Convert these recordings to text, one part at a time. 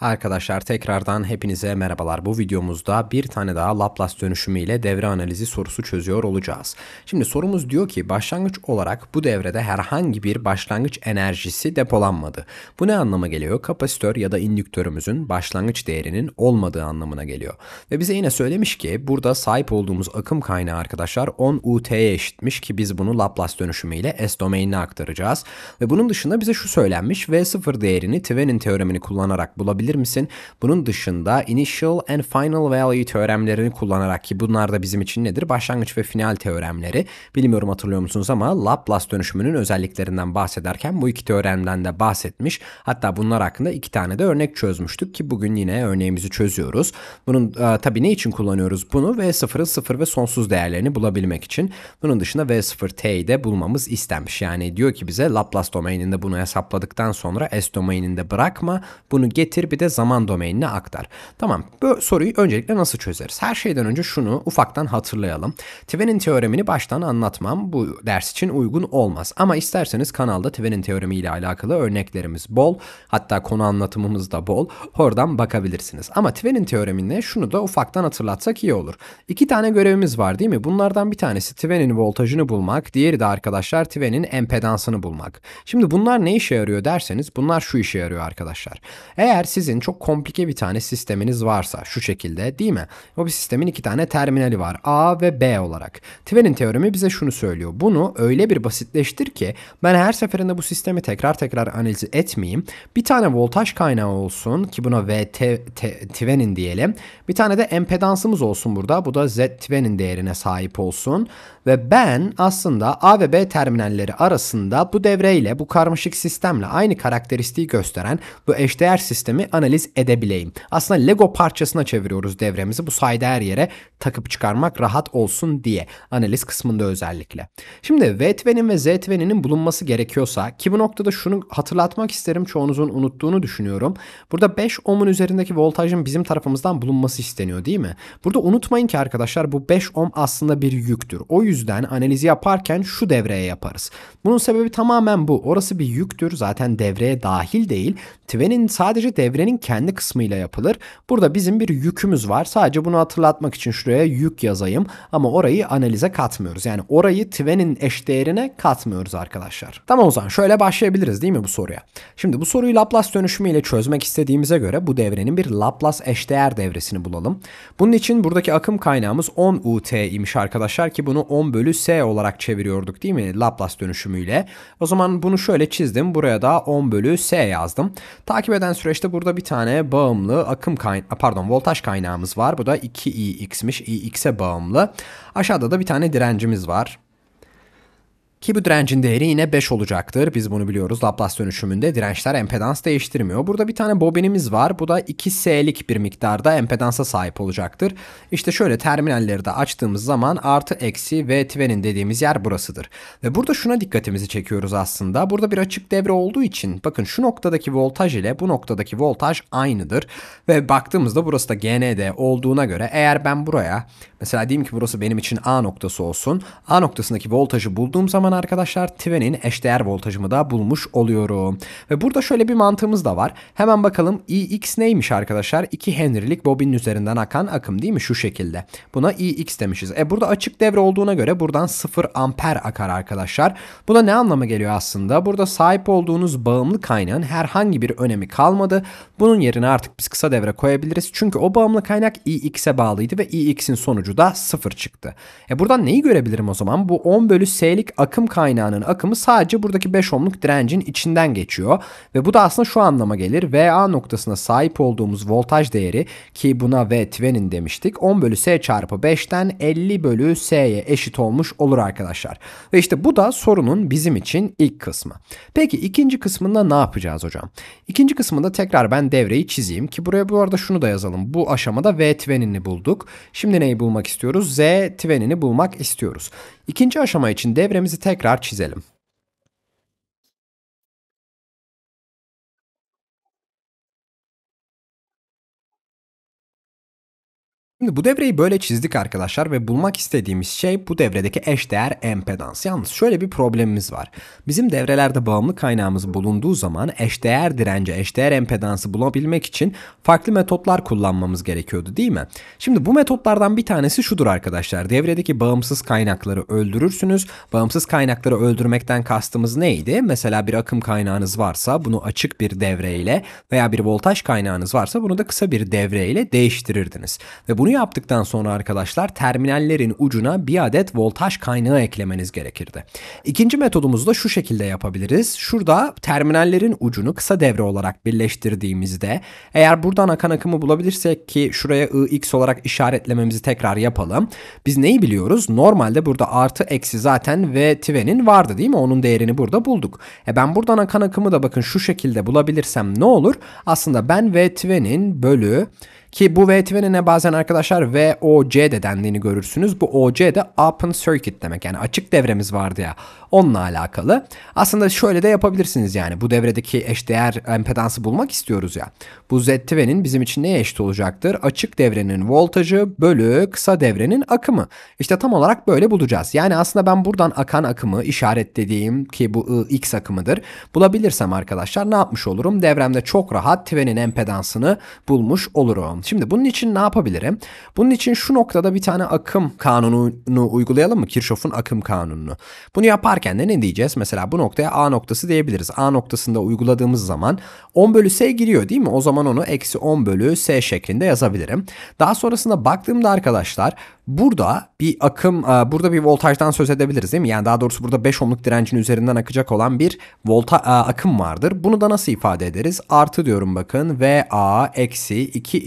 Arkadaşlar tekrardan hepinize merhabalar. Bu videomuzda bir tane daha Laplace dönüşümü ile devre analizi sorusu çözüyor olacağız. Şimdi sorumuz diyor ki başlangıç olarak bu devrede herhangi bir başlangıç enerjisi depolanmadı. Bu ne anlama geliyor? Kapasitör ya da indüktörümüzün başlangıç değerinin olmadığı anlamına geliyor. Ve bize yine söylemiş ki burada sahip olduğumuz akım kaynağı arkadaşlar 10 UT'ye eşitmiş ki biz bunu Laplace dönüşümü ile S domainine aktaracağız. Ve bunun dışında bize şu söylenmiş V0 değerini Thevenin teoremini kullanarak bulabiliriz yapabilir misin? Bunun dışında initial and final value teoremlerini kullanarak ki bunlar da bizim için nedir? Başlangıç ve final teoremleri. Bilmiyorum hatırlıyor musunuz ama Laplace dönüşümünün özelliklerinden bahsederken bu iki teoremden de bahsetmiş. Hatta bunlar hakkında iki tane de örnek çözmüştük ki bugün yine örneğimizi çözüyoruz. Bunun e, tabii ne için kullanıyoruz bunu? V0'ın 0 ve sonsuz değerlerini bulabilmek için. Bunun dışında V0t'yi de bulmamız istenmiş. Yani diyor ki bize Laplace domaininde bunu hesapladıktan sonra S domaininde bırakma. Bunu getir bir de zaman domainine aktar. Tamam bu soruyu öncelikle nasıl çözeriz? Her şeyden önce şunu ufaktan hatırlayalım. Twen'in teoremini baştan anlatmam bu ders için uygun olmaz. Ama isterseniz kanalda Twen'in teoremi ile alakalı örneklerimiz bol. Hatta konu anlatımımız da bol. Oradan bakabilirsiniz. Ama Twen'in teoremine şunu da ufaktan hatırlatsak iyi olur. İki tane görevimiz var değil mi? Bunlardan bir tanesi Twen'in voltajını bulmak. Diğeri de arkadaşlar Twen'in empedansını bulmak. Şimdi bunlar ne işe yarıyor derseniz bunlar şu işe yarıyor arkadaşlar. Eğer siz sizin çok komplike bir tane sisteminiz varsa şu şekilde değil mi? O bir sistemin iki tane terminali var A ve B olarak. Twen'in teoremi bize şunu söylüyor. Bunu öyle bir basitleştir ki ben her seferinde bu sistemi tekrar tekrar analiz etmeyeyim. Bir tane voltaj kaynağı olsun ki buna VT Twen'in diyelim. Bir tane de empedansımız olsun burada. Bu da Z Twen'in değerine sahip olsun. Ve ben aslında A ve B terminalleri arasında bu devreyle bu karmaşık sistemle aynı karakteristiği gösteren bu eşdeğer sistemi analiz edebileyim. Aslında Lego parçasına çeviriyoruz devremizi. Bu sayede her yere takıp çıkarmak rahat olsun diye. Analiz kısmında özellikle. Şimdi V-Twen'in ve Z-Twen'inin bulunması gerekiyorsa ki bu noktada şunu hatırlatmak isterim çoğunuzun unuttuğunu düşünüyorum. Burada 5 ohm'un üzerindeki voltajın bizim tarafımızdan bulunması isteniyor değil mi? Burada unutmayın ki arkadaşlar bu 5 ohm aslında bir yüktür. O yüzden analizi yaparken şu devreye yaparız. Bunun sebebi tamamen bu. Orası bir yüktür. Zaten devreye dahil değil. Twen'in sadece devrenin malzemenin kendi kısmıyla yapılır. Burada bizim bir yükümüz var. Sadece bunu hatırlatmak için şuraya yük yazayım ama orayı analize katmıyoruz. Yani orayı Tvenin eşdeğerine katmıyoruz arkadaşlar. Tamam o zaman şöyle başlayabiliriz değil mi bu soruya? Şimdi bu soruyu Laplace dönüşümü ile çözmek istediğimize göre bu devrenin bir Laplace eşdeğer devresini bulalım. Bunun için buradaki akım kaynağımız 10 UT imiş arkadaşlar ki bunu 10 bölü S olarak çeviriyorduk değil mi Laplace dönüşümüyle. O zaman bunu şöyle çizdim. Buraya da 10 bölü S yazdım. Takip eden süreçte burada bir tane bağımlı akım kaynağı pardon voltaj kaynağımız var. Bu da 2iX'miş. iX'e bağımlı. Aşağıda da bir tane direncimiz var. Ki bu direncin değeri yine 5 olacaktır. Biz bunu biliyoruz. Laplace dönüşümünde dirençler empedans değiştirmiyor. Burada bir tane bobinimiz var. Bu da 2S'lik bir miktarda empedansa sahip olacaktır. İşte şöyle terminalleri de açtığımız zaman artı eksi ve tvenin dediğimiz yer burasıdır. Ve burada şuna dikkatimizi çekiyoruz aslında. Burada bir açık devre olduğu için bakın şu noktadaki voltaj ile bu noktadaki voltaj aynıdır. Ve baktığımızda burası da GND olduğuna göre eğer ben buraya mesela diyeyim ki burası benim için A noktası olsun. A noktasındaki voltajı bulduğum zaman zaman arkadaşlar Twen'in eşdeğer voltajımı da bulmuş oluyorum. Ve burada şöyle bir mantığımız da var. Hemen bakalım Ex neymiş arkadaşlar? 2 Henry'lik bobinin üzerinden akan akım değil mi? Şu şekilde. Buna Ex demişiz. E burada açık devre olduğuna göre buradan 0 amper akar arkadaşlar. Bu da ne anlama geliyor aslında? Burada sahip olduğunuz bağımlı kaynağın herhangi bir önemi kalmadı. Bunun yerine artık biz kısa devre koyabiliriz. Çünkü o bağımlı kaynak Ex'e bağlıydı ve Ex'in sonucu da 0 çıktı. E buradan neyi görebilirim o zaman? Bu 10 bölü S'lik akım akım kaynağının akımı sadece buradaki 5 ohmluk direncin içinden geçiyor. Ve bu da aslında şu anlama gelir. VA noktasına sahip olduğumuz voltaj değeri ki buna V Tvenin demiştik. 10 bölü S çarpı 5'ten 50 bölü S'ye eşit olmuş olur arkadaşlar. Ve işte bu da sorunun bizim için ilk kısmı. Peki ikinci kısmında ne yapacağız hocam? İkinci kısmında tekrar ben devreyi çizeyim ki buraya bu arada şunu da yazalım. Bu aşamada V Tvenin'i bulduk. Şimdi neyi bulmak istiyoruz? Z Tvenin'i bulmak istiyoruz. İkinci aşama için devremizi tekrar çizelim. Şimdi bu devreyi böyle çizdik arkadaşlar ve bulmak istediğimiz şey bu devredeki eşdeğer empedans. Yalnız şöyle bir problemimiz var. Bizim devrelerde bağımlı kaynağımız bulunduğu zaman eşdeğer direnci, eşdeğer empedansı bulabilmek için farklı metotlar kullanmamız gerekiyordu değil mi? Şimdi bu metotlardan bir tanesi şudur arkadaşlar. Devredeki bağımsız kaynakları öldürürsünüz. Bağımsız kaynakları öldürmekten kastımız neydi? Mesela bir akım kaynağınız varsa bunu açık bir devreyle veya bir voltaj kaynağınız varsa bunu da kısa bir devreyle değiştirirdiniz. Ve bunu bunu yaptıktan sonra arkadaşlar terminallerin ucuna bir adet voltaj kaynağı eklemeniz gerekirdi. İkinci metodumuzu da şu şekilde yapabiliriz. Şurada terminallerin ucunu kısa devre olarak birleştirdiğimizde eğer buradan akan akımı bulabilirsek ki şuraya Ix olarak işaretlememizi tekrar yapalım. Biz neyi biliyoruz? Normalde burada artı eksi zaten ve Tive'nin vardı değil mi? Onun değerini burada bulduk. E ben buradan akan akımı da bakın şu şekilde bulabilirsem ne olur? Aslında ben ve Tive'nin bölü ki bu VTV'ne bazen arkadaşlar VOC de dendiğini görürsünüz. Bu OC de Open Circuit demek. Yani açık devremiz vardı ya. Onunla alakalı. Aslında şöyle de yapabilirsiniz yani. Bu devredeki eşdeğer empedansı bulmak istiyoruz ya. Bu ZTV'nin bizim için neye eşit olacaktır? Açık devrenin voltajı bölü kısa devrenin akımı. İşte tam olarak böyle bulacağız. Yani aslında ben buradan akan akımı işaretlediğim ki bu I, X akımıdır. Bulabilirsem arkadaşlar ne yapmış olurum? Devremde çok rahat TV'nin empedansını bulmuş olurum lazım. Şimdi bunun için ne yapabilirim? Bunun için şu noktada bir tane akım kanununu uygulayalım mı? Kirchhoff'un akım kanununu. Bunu yaparken de ne diyeceğiz? Mesela bu noktaya A noktası diyebiliriz. A noktasında uyguladığımız zaman 10 bölü S giriyor değil mi? O zaman onu eksi 10 bölü S şeklinde yazabilirim. Daha sonrasında baktığımda arkadaşlar Burada bir akım, e, burada bir voltajdan söz edebiliriz değil mi? Yani daha doğrusu burada 5 ohmluk direncin üzerinden akacak olan bir volta e, akım vardır. Bunu da nasıl ifade ederiz? Artı diyorum bakın VA eksi 2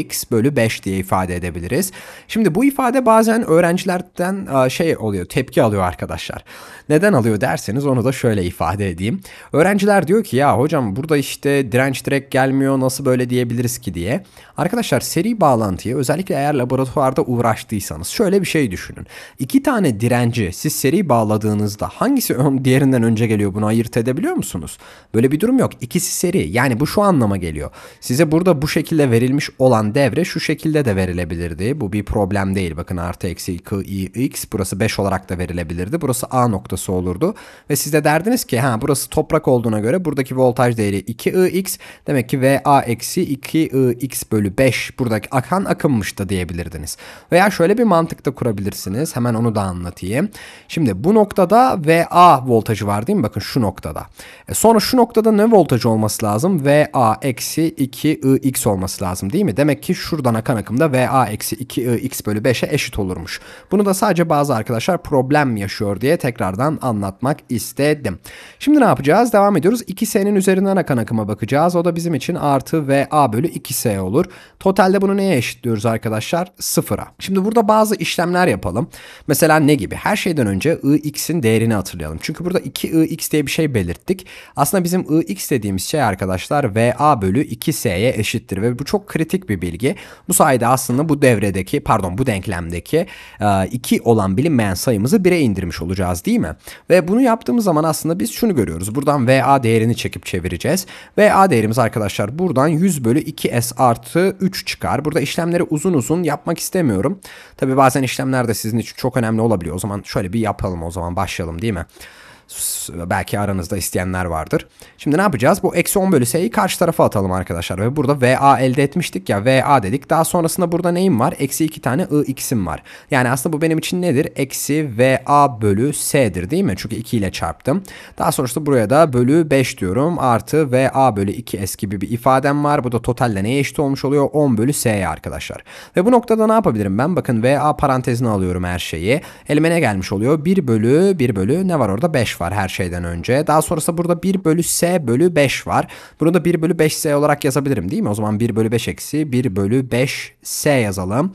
x bölü 5 diye ifade edebiliriz. Şimdi bu ifade bazen öğrencilerden e, şey oluyor, tepki alıyor arkadaşlar. Neden alıyor derseniz onu da şöyle ifade edeyim. Öğrenciler diyor ki ya hocam burada işte direnç direkt gelmiyor nasıl böyle diyebiliriz ki diye. Arkadaşlar seri bağlantıyı özellikle eğer laboratuvarda uğraştıysanız bağladıysanız şöyle bir şey düşünün. İki tane direnci siz seri bağladığınızda hangisi diğerinden önce geliyor bunu ayırt edebiliyor musunuz? Böyle bir durum yok. İkisi seri. Yani bu şu anlama geliyor. Size burada bu şekilde verilmiş olan devre şu şekilde de verilebilirdi. Bu bir problem değil. Bakın artı eksi 2 x burası 5 olarak da verilebilirdi. Burası A noktası olurdu. Ve siz de derdiniz ki ha burası toprak olduğuna göre buradaki voltaj değeri 2 i x demek ki V a eksi 2 i x bölü 5 buradaki akan akınmış da diyebilirdiniz. Veya şöyle Böyle bir mantık da kurabilirsiniz. Hemen onu da anlatayım. Şimdi bu noktada VA voltajı var değil mi? Bakın şu noktada. E sonra şu noktada ne voltaj olması lazım? VA eksi 2 IX olması lazım değil mi? Demek ki şuradan akan akımda VA eksi 2 IX bölü 5'e eşit olurmuş. Bunu da sadece bazı arkadaşlar problem yaşıyor diye tekrardan anlatmak istedim. Şimdi ne yapacağız? Devam ediyoruz. 2S'nin üzerinden akan akıma bakacağız. O da bizim için artı VA bölü 2S olur. Totalde bunu neye eşitliyoruz arkadaşlar? Sıfıra. Şimdi burada bazı işlemler yapalım. Mesela ne gibi? Her şeyden önce ix'in değerini hatırlayalım. Çünkü burada 2ix diye bir şey belirttik. Aslında bizim ix dediğimiz şey arkadaşlar va bölü 2s'ye eşittir ve bu çok kritik bir bilgi. Bu sayede aslında bu devredeki pardon bu denklemdeki 2 e, olan bilinmeyen sayımızı 1'e indirmiş olacağız değil mi? Ve bunu yaptığımız zaman aslında biz şunu görüyoruz. Buradan va değerini çekip çevireceğiz. va değerimiz arkadaşlar buradan 100 bölü 2s artı 3 çıkar. Burada işlemleri uzun uzun yapmak istemiyorum. Tabi bazen işlemler de sizin için çok önemli olabiliyor. O zaman şöyle bir yapalım o zaman başlayalım değil mi? Belki aranızda isteyenler vardır. Şimdi ne yapacağız? Bu eksi 10 bölü s'yi karşı tarafa atalım arkadaşlar. Ve burada VA elde etmiştik ya VA dedik. Daha sonrasında burada neyim var? Eksi 2 tane IX'im var. Yani aslında bu benim için nedir? Eksi VA bölü s'dir değil mi? Çünkü 2 ile çarptım. Daha sonrasında buraya da bölü 5 diyorum. Artı VA bölü 2S gibi bir ifadem var. Bu da totalle neye eşit olmuş oluyor? 10 bölü s'ye arkadaşlar. Ve bu noktada ne yapabilirim ben? Bakın VA parantezine alıyorum her şeyi. Elime ne gelmiş oluyor? 1 bölü 1 bölü ne var orada? 5 var her şeyden önce. Daha sonrasında burada 1 bölü s bölü 5 var. Bunu da 1 bölü 5s olarak yazabilirim değil mi? O zaman 1 bölü 5 eksi 1 bölü 5s yazalım.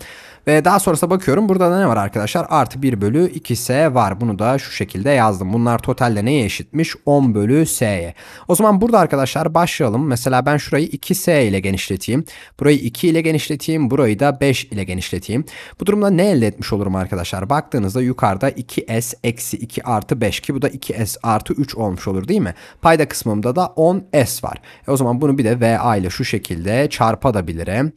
Ve daha sonrasında bakıyorum burada da ne var arkadaşlar? Artı 1 bölü 2S var. Bunu da şu şekilde yazdım. Bunlar totalde neye eşitmiş? 10 bölü S'ye. O zaman burada arkadaşlar başlayalım. Mesela ben şurayı 2S ile genişleteyim. Burayı 2 ile genişleteyim. Burayı da 5 ile genişleteyim. Bu durumda ne elde etmiş olurum arkadaşlar? Baktığınızda yukarıda 2S eksi 2 artı 5 ki bu da 2S artı 3 olmuş olur değil mi? Payda kısmımda da 10S var. E o zaman bunu bir de VA ile şu şekilde çarpabilirim.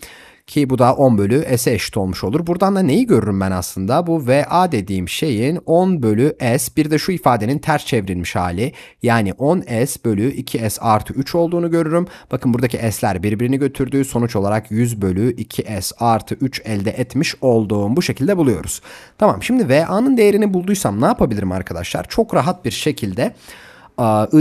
Ki bu da 10 bölü s'e eşit olmuş olur. Buradan da neyi görürüm ben aslında? Bu VA dediğim şeyin 10 bölü s bir de şu ifadenin ters çevrilmiş hali. Yani 10s bölü 2s artı 3 olduğunu görürüm. Bakın buradaki s'ler birbirini götürdüğü sonuç olarak 100 bölü 2s artı 3 elde etmiş olduğum bu şekilde buluyoruz. Tamam şimdi VA'nın değerini bulduysam ne yapabilirim arkadaşlar? Çok rahat bir şekilde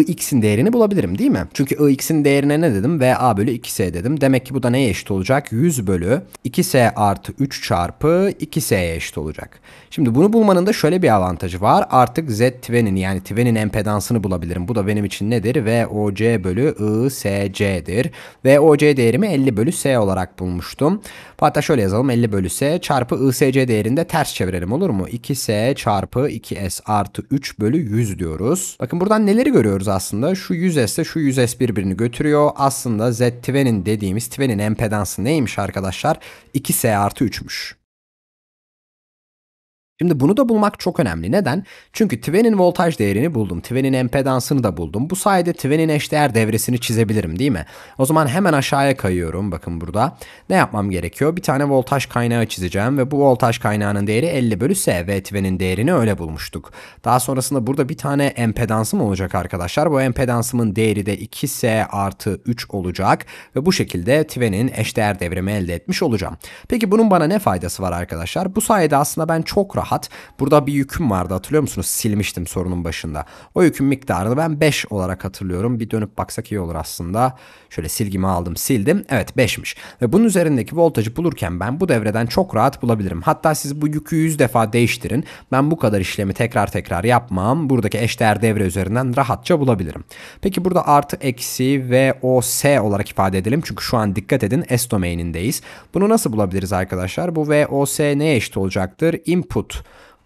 Ix'in değerini bulabilirim değil mi? Çünkü Ix'in değerine ne dedim? V a bölü 2S dedim. Demek ki bu da neye eşit olacak? 100 bölü 2S artı 3 çarpı 2S'ye eşit olacak. Şimdi bunu bulmanın da şöyle bir avantajı var. Artık Z Twen'in yani Twen'in empedansını bulabilirim. Bu da benim için nedir? V O C bölü I C'dir. V O C değerimi 50 bölü S olarak bulmuştum. Hatta şöyle yazalım. 50 bölü S çarpı I C değerini de ters çevirelim olur mu? 2S çarpı 2S artı 3 bölü 100 diyoruz. Bakın buradan neler değişkenleri görüyoruz aslında. Şu 100S ile şu 100S birbirini götürüyor. Aslında Z20'nin dediğimiz 20'nin empedansı neymiş arkadaşlar? 2S artı 3'müş. Şimdi bunu da bulmak çok önemli. Neden? Çünkü Twen'in voltaj değerini buldum. Twen'in empedansını da buldum. Bu sayede Twen'in eşdeğer devresini çizebilirim değil mi? O zaman hemen aşağıya kayıyorum. Bakın burada. Ne yapmam gerekiyor? Bir tane voltaj kaynağı çizeceğim ve bu voltaj kaynağının değeri 50 bölü S ve Twen'in değerini öyle bulmuştuk. Daha sonrasında burada bir tane empedansım olacak arkadaşlar. Bu empedansımın değeri de 2S artı 3 olacak ve bu şekilde Twen'in eşdeğer devrimi elde etmiş olacağım. Peki bunun bana ne faydası var arkadaşlar? Bu sayede aslında ben çok rahat rahat. Burada bir yüküm vardı hatırlıyor musunuz? Silmiştim sorunun başında. O yükün miktarını ben 5 olarak hatırlıyorum. Bir dönüp baksak iyi olur aslında. Şöyle silgimi aldım sildim. Evet 5'miş. Ve bunun üzerindeki voltajı bulurken ben bu devreden çok rahat bulabilirim. Hatta siz bu yükü 100 defa değiştirin. Ben bu kadar işlemi tekrar tekrar yapmam. Buradaki eşdeğer devre üzerinden rahatça bulabilirim. Peki burada artı eksi ve OS olarak ifade edelim. Çünkü şu an dikkat edin S domainindeyiz. Bunu nasıl bulabiliriz arkadaşlar? Bu VOS neye eşit olacaktır? Input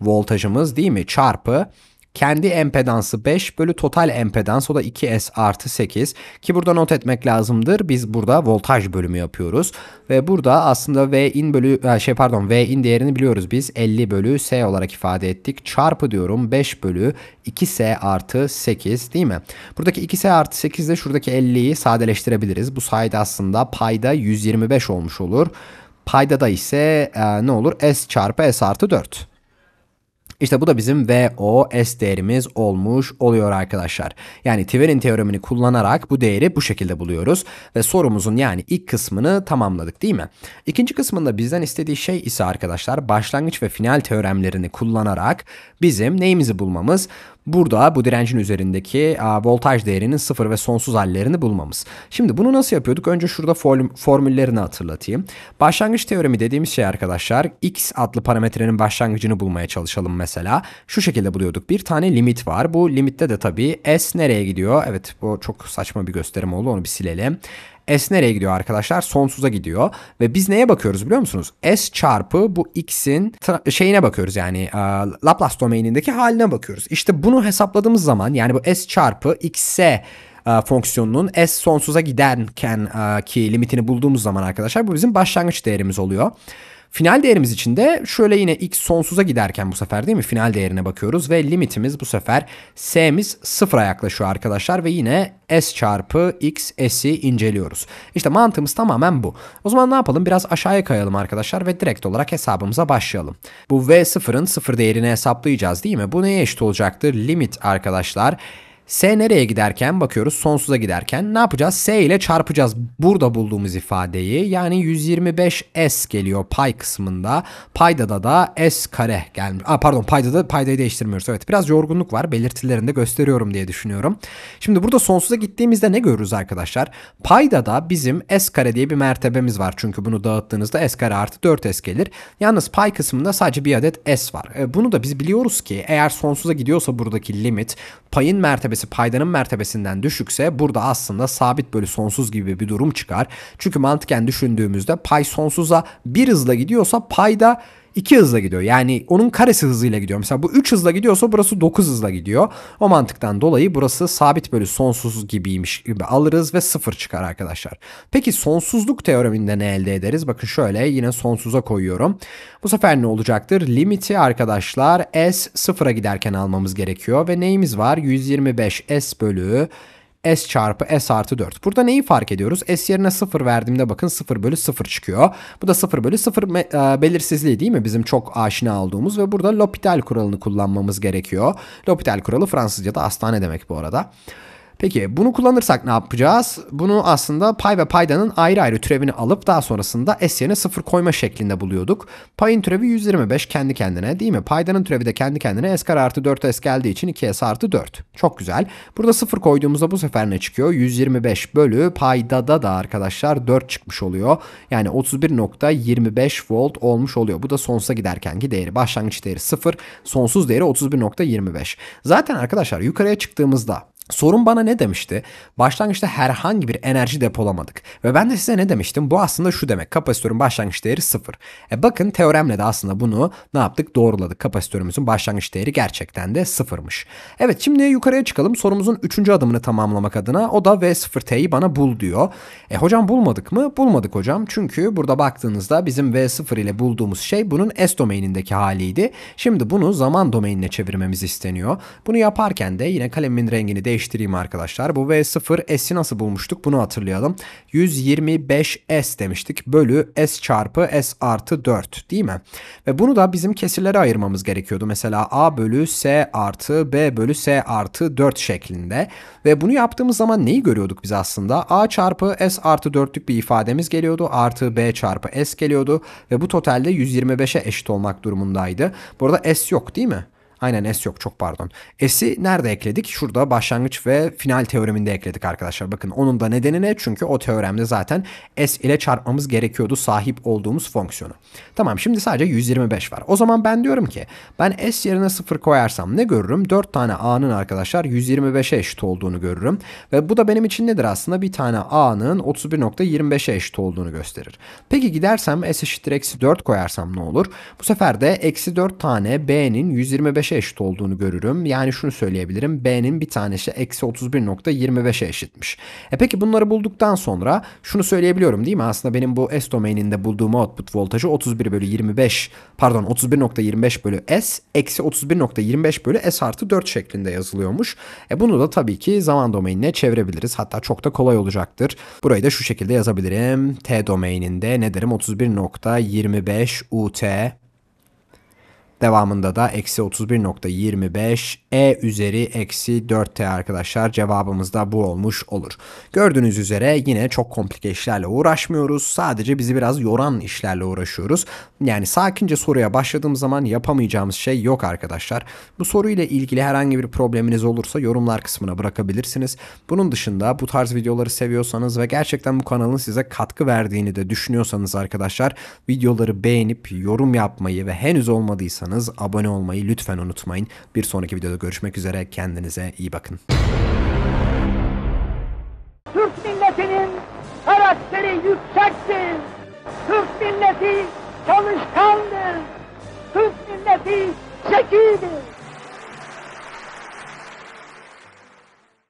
voltajımız değil mi? Çarpı kendi empedansı 5 bölü total empedans o da 2S artı 8 ki burada not etmek lazımdır. Biz burada voltaj bölümü yapıyoruz ve burada aslında V in bölü e, şey pardon V in değerini biliyoruz biz 50 bölü S olarak ifade ettik. Çarpı diyorum 5 bölü 2S artı 8 değil mi? Buradaki 2S artı 8 de şuradaki 50'yi sadeleştirebiliriz. Bu sayede aslında payda 125 olmuş olur. payda da ise e, ne olur? S çarpı S artı 4. İşte bu da bizim VOS değerimiz olmuş oluyor arkadaşlar. Yani Tverin teoremini kullanarak bu değeri bu şekilde buluyoruz ve sorumuzun yani ilk kısmını tamamladık değil mi? İkinci kısmında bizden istediği şey ise arkadaşlar başlangıç ve final teoremlerini kullanarak bizim neyimizi bulmamız? Burada bu direncin üzerindeki a, voltaj değerinin sıfır ve sonsuz hallerini bulmamız. Şimdi bunu nasıl yapıyorduk? Önce şurada form, formüllerini hatırlatayım. Başlangıç teoremi dediğimiz şey arkadaşlar x adlı parametrenin başlangıcını bulmaya çalışalım mesela. Şu şekilde buluyorduk. Bir tane limit var. Bu limitte de tabii s nereye gidiyor? Evet bu çok saçma bir gösterim oldu onu bir silelim. S nereye gidiyor arkadaşlar? Sonsuza gidiyor. Ve biz neye bakıyoruz biliyor musunuz? S çarpı bu x'in şeyine bakıyoruz yani e, Laplace domainindeki haline bakıyoruz. İşte bunu hesapladığımız zaman yani bu S çarpı x'e e, fonksiyonunun s sonsuza giderken e, ki limitini bulduğumuz zaman arkadaşlar bu bizim başlangıç değerimiz oluyor. Final değerimiz için de şöyle yine x sonsuza giderken bu sefer değil mi? Final değerine bakıyoruz ve limitimiz bu sefer s'miz sıfıra yaklaşıyor arkadaşlar ve yine s çarpı x s'i inceliyoruz. İşte mantığımız tamamen bu. O zaman ne yapalım? Biraz aşağıya kayalım arkadaşlar ve direkt olarak hesabımıza başlayalım. Bu v sıfırın sıfır değerini hesaplayacağız değil mi? Bu neye eşit olacaktır? Limit arkadaşlar S nereye giderken bakıyoruz sonsuza giderken ne yapacağız? S ile çarpacağız burada bulduğumuz ifadeyi. Yani 125S geliyor pay kısmında. Paydada da S kare gelmiş. Aa, pardon payda da paydayı değiştirmiyoruz. Evet biraz yorgunluk var belirtilerinde gösteriyorum diye düşünüyorum. Şimdi burada sonsuza gittiğimizde ne görürüz arkadaşlar? Payda da bizim S kare diye bir mertebemiz var. Çünkü bunu dağıttığınızda S kare artı 4S gelir. Yalnız pay kısmında sadece bir adet S var. E, bunu da biz biliyoruz ki eğer sonsuza gidiyorsa buradaki limit payın mertebesi mertebesi paydanın mertebesinden düşükse burada aslında sabit bölü sonsuz gibi bir durum çıkar. Çünkü mantıken düşündüğümüzde pay sonsuza bir hızla gidiyorsa payda 2 hızla gidiyor. Yani onun karesi hızıyla gidiyor. Mesela bu 3 hızla gidiyorsa burası 9 hızla gidiyor. O mantıktan dolayı burası sabit bölü sonsuz gibiymiş gibi alırız ve 0 çıkar arkadaşlar. Peki sonsuzluk teoreminde ne elde ederiz? Bakın şöyle yine sonsuza koyuyorum. Bu sefer ne olacaktır? Limiti arkadaşlar s sıfıra giderken almamız gerekiyor ve neyimiz var? 125 s bölü s çarpı s artı 4. Burada neyi fark ediyoruz? S yerine 0 verdiğimde bakın 0 bölü 0 çıkıyor. Bu da 0 bölü 0 e, belirsizliği değil mi? Bizim çok aşina olduğumuz ve burada L'Hopital kuralını kullanmamız gerekiyor. L'Hopital kuralı Fransızca'da hastane demek bu arada. Peki bunu kullanırsak ne yapacağız? Bunu aslında pay ve paydanın ayrı ayrı türevini alıp daha sonrasında s yerine sıfır koyma şeklinde buluyorduk. Payın türevi 125 kendi kendine değil mi? Paydanın türevi de kendi kendine s kare artı 4s geldiği için 2s artı 4. Çok güzel. Burada sıfır koyduğumuzda bu sefer ne çıkıyor? 125 bölü paydada da arkadaşlar 4 çıkmış oluyor. Yani 31.25 volt olmuş oluyor. Bu da sonsuza giderkenki değeri. Başlangıç değeri 0, sonsuz değeri 31.25. Zaten arkadaşlar yukarıya çıktığımızda Sorun bana ne demişti? Başlangıçta herhangi bir enerji depolamadık. Ve ben de size ne demiştim? Bu aslında şu demek. Kapasitörün başlangıç değeri sıfır. E bakın teoremle de aslında bunu ne yaptık? Doğruladık. Kapasitörümüzün başlangıç değeri gerçekten de sıfırmış. Evet şimdi yukarıya çıkalım. Sorumuzun üçüncü adımını tamamlamak adına o da V0T'yi bana bul diyor. E hocam bulmadık mı? Bulmadık hocam. Çünkü burada baktığınızda bizim V0 ile bulduğumuz şey bunun S domainindeki haliydi. Şimdi bunu zaman domainine çevirmemiz isteniyor. Bunu yaparken de yine kalemin rengini değiştirelim değiştireyim arkadaşlar. Bu V0 S'i nasıl bulmuştuk bunu hatırlayalım. 125 S demiştik bölü S çarpı S artı 4 değil mi? Ve bunu da bizim kesirlere ayırmamız gerekiyordu. Mesela A bölü S artı B bölü S artı 4 şeklinde. Ve bunu yaptığımız zaman neyi görüyorduk biz aslında? A çarpı S artı 4'lük bir ifademiz geliyordu. Artı B çarpı S geliyordu. Ve bu totalde 125'e eşit olmak durumundaydı. Burada S yok değil mi? Aynen S yok çok pardon. S'i nerede ekledik? Şurada başlangıç ve final teoreminde ekledik arkadaşlar. Bakın onun da nedeni ne? Çünkü o teoremde zaten S ile çarpmamız gerekiyordu sahip olduğumuz fonksiyonu. Tamam şimdi sadece 125 var. O zaman ben diyorum ki ben S yerine 0 koyarsam ne görürüm? 4 tane A'nın arkadaşlar 125'e eşit olduğunu görürüm. Ve bu da benim için nedir aslında? Bir tane A'nın 31.25'e eşit olduğunu gösterir. Peki gidersem S eşittir eksi 4 koyarsam ne olur? Bu sefer de eksi 4 tane B'nin 125 35'e eşit olduğunu görürüm. Yani şunu söyleyebilirim. B'nin bir tanesi eksi 31.25'e eşitmiş. E peki bunları bulduktan sonra şunu söyleyebiliyorum değil mi? Aslında benim bu S domaininde bulduğum output voltajı 31 bölü 25 pardon 31.25 bölü S eksi 31.25 bölü S artı 4 şeklinde yazılıyormuş. E bunu da tabii ki zaman domainine çevirebiliriz. Hatta çok da kolay olacaktır. Burayı da şu şekilde yazabilirim. T domaininde ne derim? 31.25 UT Devamında da eksi 31.25 e üzeri eksi 4t arkadaşlar cevabımız da bu olmuş olur. Gördüğünüz üzere yine çok komplike işlerle uğraşmıyoruz. Sadece bizi biraz yoran işlerle uğraşıyoruz. Yani sakince soruya başladığım zaman yapamayacağımız şey yok arkadaşlar. Bu soruyla ilgili herhangi bir probleminiz olursa yorumlar kısmına bırakabilirsiniz. Bunun dışında bu tarz videoları seviyorsanız ve gerçekten bu kanalın size katkı verdiğini de düşünüyorsanız arkadaşlar videoları beğenip yorum yapmayı ve henüz olmadıysa dinliyorsanız abone olmayı lütfen unutmayın. Bir sonraki videoda görüşmek üzere. Kendinize iyi bakın. Türk milletinin karakteri yüksektir. Türk milleti çalışkandır. Türk milleti zekidir.